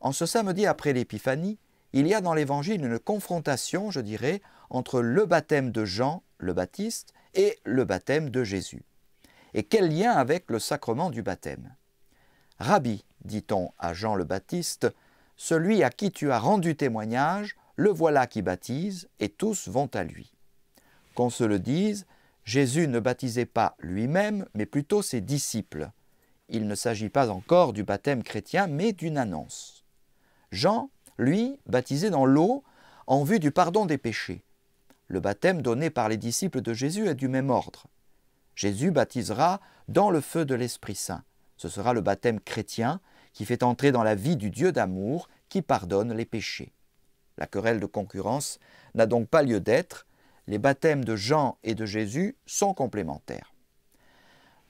En ce samedi après l'Épiphanie, il y a dans l'Évangile une confrontation, je dirais, entre le baptême de Jean le Baptiste et le baptême de Jésus. Et quel lien avec le sacrement du baptême Rabbi, dit-on à Jean le Baptiste, celui à qui tu as rendu témoignage, le voilà qui baptise, et tous vont à lui. Qu'on se le dise, Jésus ne baptisait pas lui-même, mais plutôt ses disciples. Il ne s'agit pas encore du baptême chrétien, mais d'une annonce. Jean, lui, baptisé dans l'eau en vue du pardon des péchés. Le baptême donné par les disciples de Jésus est du même ordre. Jésus baptisera dans le feu de l'Esprit Saint. Ce sera le baptême chrétien qui fait entrer dans la vie du Dieu d'amour qui pardonne les péchés. La querelle de concurrence n'a donc pas lieu d'être, les baptêmes de Jean et de Jésus sont complémentaires.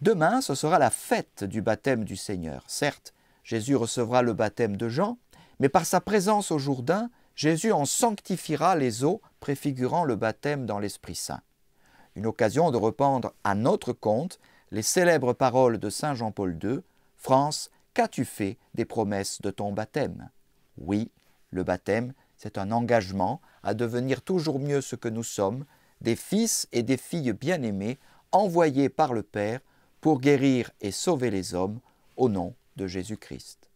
Demain, ce sera la fête du baptême du Seigneur. Certes, Jésus recevra le baptême de Jean, mais par sa présence au Jourdain, Jésus en sanctifiera les eaux, préfigurant le baptême dans l'Esprit Saint. Une occasion de rependre à notre compte les célèbres paroles de Saint Jean-Paul II France, qu'as-tu fait des promesses de ton baptême Oui, le baptême, c'est un engagement à devenir toujours mieux ce que nous sommes, des fils et des filles bien-aimés, envoyés par le Père pour guérir et sauver les hommes au nom de Jésus-Christ.